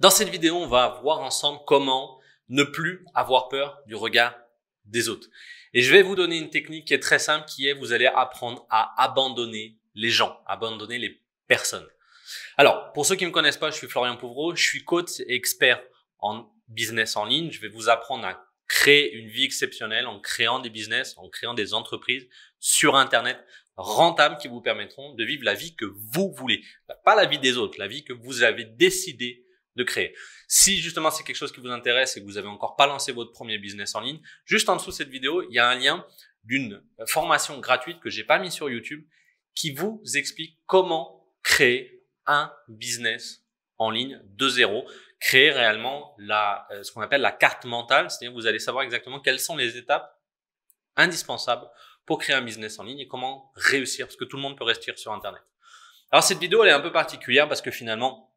Dans cette vidéo, on va voir ensemble comment ne plus avoir peur du regard des autres. Et je vais vous donner une technique qui est très simple, qui est vous allez apprendre à abandonner les gens, abandonner les personnes. Alors, pour ceux qui ne me connaissent pas, je suis Florian Pouvreau, je suis coach et expert en business en ligne. Je vais vous apprendre à créer une vie exceptionnelle en créant des business, en créant des entreprises sur Internet rentables qui vous permettront de vivre la vie que vous voulez. Pas la vie des autres, la vie que vous avez décidé créer. Si justement c'est quelque chose qui vous intéresse et que vous avez encore pas lancé votre premier business en ligne, juste en dessous de cette vidéo, il y a un lien d'une euh, formation gratuite que j'ai pas mis sur YouTube qui vous explique comment créer un business en ligne de zéro, créer réellement la, euh, ce qu'on appelle la carte mentale, c'est-à-dire vous allez savoir exactement quelles sont les étapes indispensables pour créer un business en ligne et comment réussir, parce que tout le monde peut réussir sur Internet. Alors cette vidéo, elle est un peu particulière parce que finalement,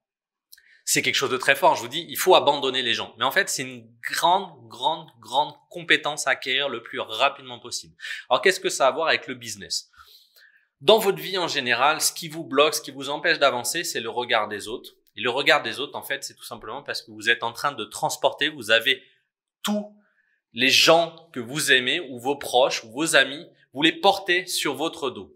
c'est quelque chose de très fort. Je vous dis, il faut abandonner les gens. Mais en fait, c'est une grande, grande, grande compétence à acquérir le plus rapidement possible. Alors, qu'est-ce que ça a à voir avec le business Dans votre vie en général, ce qui vous bloque, ce qui vous empêche d'avancer, c'est le regard des autres. Et le regard des autres, en fait, c'est tout simplement parce que vous êtes en train de transporter, vous avez tous les gens que vous aimez, ou vos proches, ou vos amis, vous les portez sur votre dos.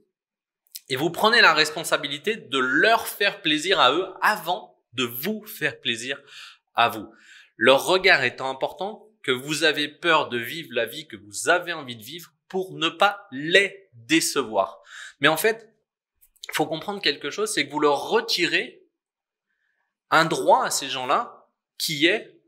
Et vous prenez la responsabilité de leur faire plaisir à eux avant de vous faire plaisir à vous. Leur regard étant important, que vous avez peur de vivre la vie que vous avez envie de vivre pour ne pas les décevoir. Mais en fait, il faut comprendre quelque chose, c'est que vous leur retirez un droit à ces gens-là qui est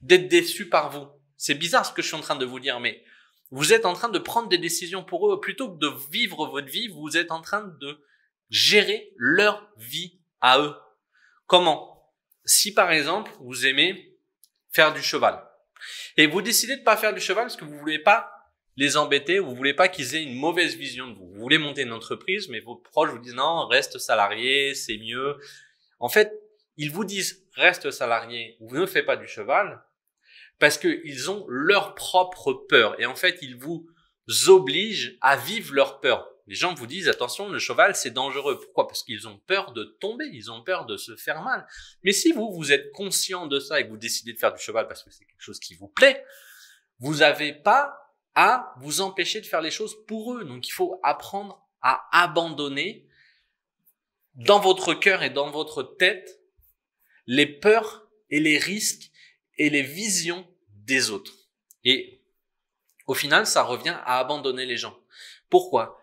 d'être déçus par vous. C'est bizarre ce que je suis en train de vous dire, mais vous êtes en train de prendre des décisions pour eux. Plutôt que de vivre votre vie, vous êtes en train de gérer leur vie à eux. Comment si par exemple vous aimez faire du cheval et vous décidez de pas faire du cheval parce que vous voulez pas les embêter, vous voulez pas qu'ils aient une mauvaise vision de vous. Vous voulez monter une entreprise, mais vos proches vous disent non, reste salarié, c'est mieux. En fait, ils vous disent reste salarié ou ne fais pas du cheval parce qu'ils ont leur propre peur et en fait ils vous obligent à vivre leur peur. Les gens vous disent attention, le cheval c'est dangereux. Pourquoi Parce qu'ils ont peur de tomber, ils ont peur de se faire mal. Mais si vous vous êtes conscient de ça et que vous décidez de faire du cheval parce que c'est quelque chose qui vous plaît, vous n'avez pas à vous empêcher de faire les choses pour eux. Donc il faut apprendre à abandonner dans votre cœur et dans votre tête les peurs et les risques et les visions des autres. Et au final, ça revient à abandonner les gens. Pourquoi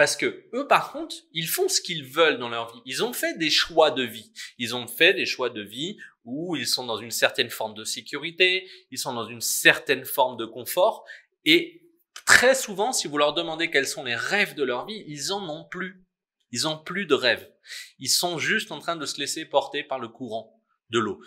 parce que eux, par contre, ils font ce qu'ils veulent dans leur vie. Ils ont fait des choix de vie. Ils ont fait des choix de vie où ils sont dans une certaine forme de sécurité, ils sont dans une certaine forme de confort. Et très souvent, si vous leur demandez quels sont les rêves de leur vie, ils en ont plus. Ils ont plus de rêves. Ils sont juste en train de se laisser porter par le courant de l'eau.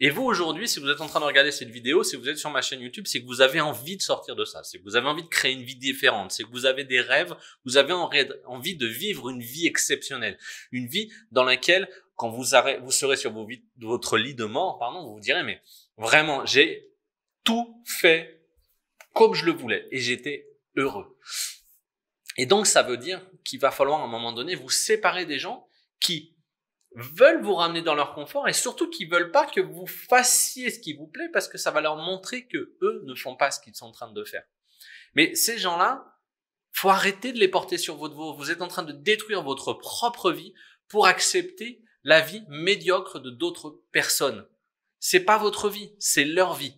Et vous, aujourd'hui, si vous êtes en train de regarder cette vidéo, si vous êtes sur ma chaîne YouTube, c'est que vous avez envie de sortir de ça, c'est que vous avez envie de créer une vie différente, c'est que vous avez des rêves, vous avez envie de vivre une vie exceptionnelle, une vie dans laquelle, quand vous, serez sur votre lit de mort, pardon, vous vous direz, mais vraiment, j'ai tout fait comme je le voulais et j'étais heureux. Et donc, ça veut dire qu'il va falloir à un moment donné vous séparer des gens qui veulent vous ramener dans leur confort et surtout qu'ils veulent pas que vous fassiez ce qui vous plaît parce que ça va leur montrer que eux ne font pas ce qu'ils sont en train de faire. Mais ces gens-là, faut arrêter de les porter sur votre veau. Vous êtes en train de détruire votre propre vie pour accepter la vie médiocre de d'autres personnes. C'est pas votre vie, c'est leur vie.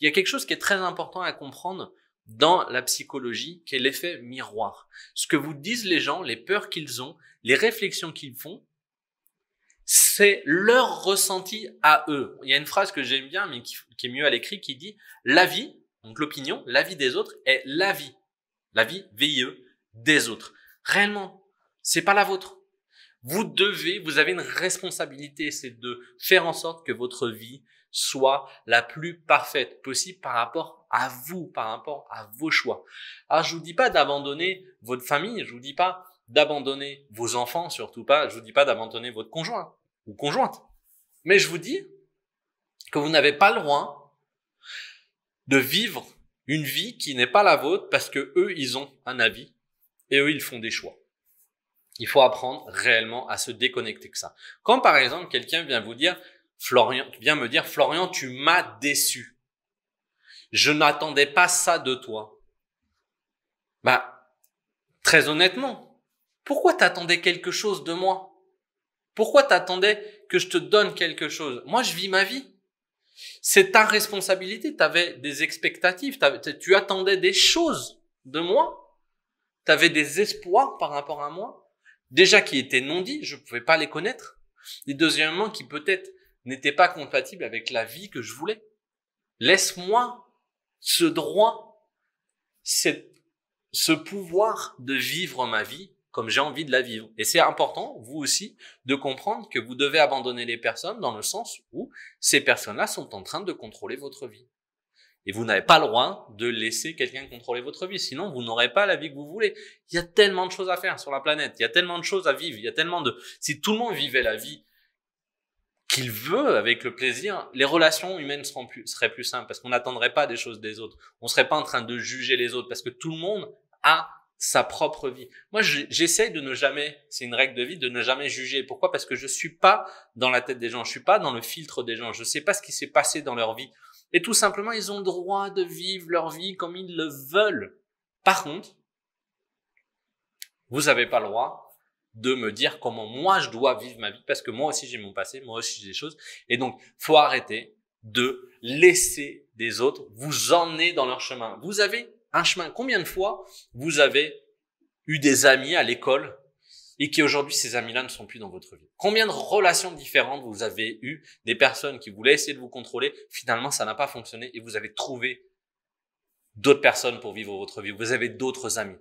Il y a quelque chose qui est très important à comprendre dans la psychologie, qui est l'effet miroir. Ce que vous disent les gens, les peurs qu'ils ont, les réflexions qu'ils font, c'est leur ressenti à eux. Il y a une phrase que j'aime bien, mais qui, est mieux à l'écrit, qui dit la vie », donc l'opinion, la vie des autres est la vie ». La VIE des autres. Réellement, c'est pas la vôtre. Vous devez, vous avez une responsabilité, c'est de faire en sorte que votre vie soit la plus parfaite possible par rapport à vous, par rapport à vos choix. Alors ah, je vous dis pas d'abandonner votre famille, je vous dis pas d'abandonner vos enfants, surtout pas, je vous dis pas d'abandonner votre conjoint, ou conjointe. Mais je vous dis que vous n'avez pas le droit de vivre une vie qui n'est pas la vôtre parce que eux, ils ont un avis et eux, ils font des choix. Il faut apprendre réellement à se déconnecter que ça. Quand par exemple quelqu'un vient vous dire, Florian, vient me dire, Florian, tu m'as déçu. Je n'attendais pas ça de toi. Bah, très honnêtement, pourquoi t'attendais quelque chose de moi pourquoi t'attendais que je te donne quelque chose Moi, je vis ma vie. C'est ta responsabilité. Tu avais des expectatives. Tu attendais des choses de moi. Tu avais des espoirs par rapport à moi. Déjà qui étaient non dits, je ne pouvais pas les connaître. Et deuxièmement, qui peut-être n'étaient pas compatibles avec la vie que je voulais. Laisse-moi ce droit, ce pouvoir de vivre ma vie comme j'ai envie de la vivre. Et c'est important, vous aussi, de comprendre que vous devez abandonner les personnes dans le sens où ces personnes-là sont en train de contrôler votre vie. Et vous n'avez pas le droit de laisser quelqu'un contrôler votre vie, sinon vous n'aurez pas la vie que vous voulez. Il y a tellement de choses à faire sur la planète, il y a tellement de choses à vivre, il y a tellement de... Si tout le monde vivait la vie qu'il veut avec le plaisir, les relations humaines seraient plus simples parce qu'on n'attendrait pas des choses des autres. On serait pas en train de juger les autres parce que tout le monde a sa propre vie. Moi, j'essaye de ne jamais, c'est une règle de vie, de ne jamais juger. Pourquoi Parce que je suis pas dans la tête des gens, je suis pas dans le filtre des gens, je sais pas ce qui s'est passé dans leur vie. Et tout simplement, ils ont le droit de vivre leur vie comme ils le veulent. Par contre, vous n'avez pas le droit de me dire comment moi je dois vivre ma vie, parce que moi aussi j'ai mon passé, moi aussi j'ai des choses. Et donc, faut arrêter de laisser des autres vous emmener dans leur chemin. Vous avez un chemin. Combien de fois vous avez eu des amis à l'école et qui aujourd'hui ces amis-là ne sont plus dans votre vie Combien de relations différentes vous avez eu des personnes qui voulaient essayer de vous contrôler, finalement ça n'a pas fonctionné et vous avez trouvé d'autres personnes pour vivre votre vie, vous avez d'autres amis.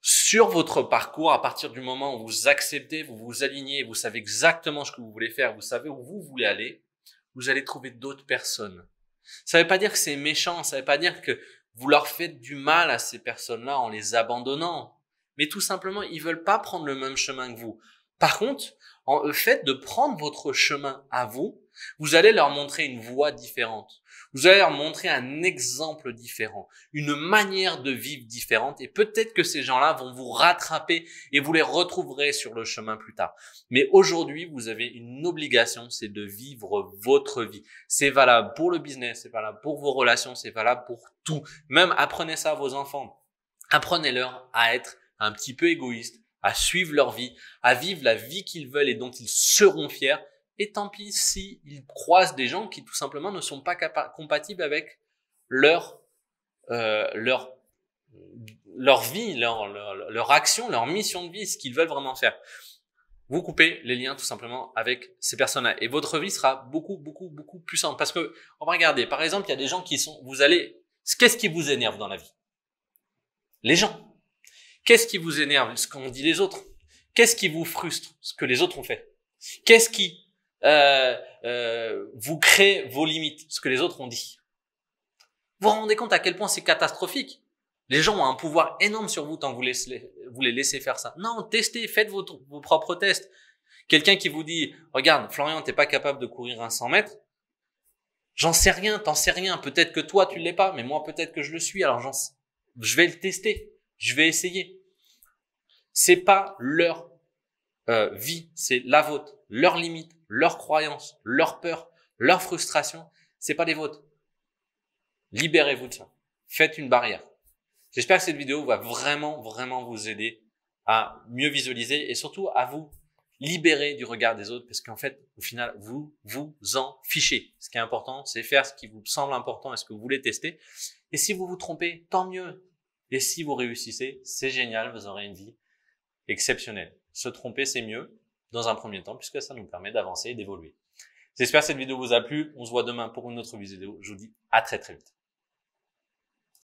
Sur votre parcours, à partir du moment où vous acceptez, vous vous alignez, vous savez exactement ce que vous voulez faire, vous savez où vous voulez aller, vous allez trouver d'autres personnes. Ça ne veut pas dire que c'est méchant, ça ne veut pas dire que vous leur faites du mal à ces personnes-là en les abandonnant. Mais tout simplement, ils veulent pas prendre le même chemin que vous. Par contre, en euh, fait de prendre votre chemin à vous, vous allez leur montrer une voie différente. Vous allez leur montrer un exemple différent, une manière de vivre différente et peut-être que ces gens-là vont vous rattraper et vous les retrouverez sur le chemin plus tard. Mais aujourd'hui, vous avez une obligation, c'est de vivre votre vie. C'est valable pour le business, c'est valable pour vos relations, c'est valable pour tout. Même apprenez ça à vos enfants. Apprenez-leur à être un petit peu égoïste, à suivre leur vie, à vivre la vie qu'ils veulent et dont ils seront fiers et tant pis si ils croisent des gens qui tout simplement ne sont pas compatibles avec leur euh, leur leur vie, leur, leur, action, leur mission de vie, ce qu'ils veulent vraiment faire. Vous coupez les liens tout simplement avec ces personnes-là et votre vie sera beaucoup beaucoup beaucoup plus simple parce que on va regarder. Par exemple, il y a des gens qui sont, vous allez, qu'est-ce qui vous énerve dans la vie Les gens. Qu'est-ce qui vous énerve Ce qu'on dit les autres. Qu'est-ce qui vous frustre Ce que les autres ont fait. Qu'est-ce qui euh, euh, vous créez vos limites, ce que les autres ont dit. Vous vous rendez compte à quel point c'est catastrophique Les gens ont un pouvoir énorme sur vous tant que vous, les laissez faire ça. Non, testez, faites vos, vos propres tests. Quelqu'un qui vous dit, regarde, Florian, t'es pas capable de courir un 100 mètres. J'en sais rien, t'en sais rien. Peut-être que toi, tu l'es pas, mais moi, peut-être que je le suis. Alors, j'en, je vais le tester. Je vais essayer. C'est pas leur euh, vie, c'est la vôtre, leurs limites, leurs croyances, leurs peurs, leurs frustrations, c'est pas les vôtres. Libérez-vous de ça. Faites une barrière. J'espère que cette vidéo va vraiment, vraiment vous aider à mieux visualiser et surtout à vous libérer du regard des autres parce qu'en fait, au final, vous vous en fichez. Ce qui est important, c'est faire ce qui vous semble important et ce que vous voulez tester. Et si vous vous trompez, tant mieux. Et si vous réussissez, c'est génial, vous aurez une vie exceptionnelle se tromper, c'est mieux dans un premier temps, puisque ça nous permet d'avancer et d'évoluer. J'espère que cette vidéo vous a plu. On se voit demain pour une autre vidéo. Je vous dis à très très vite.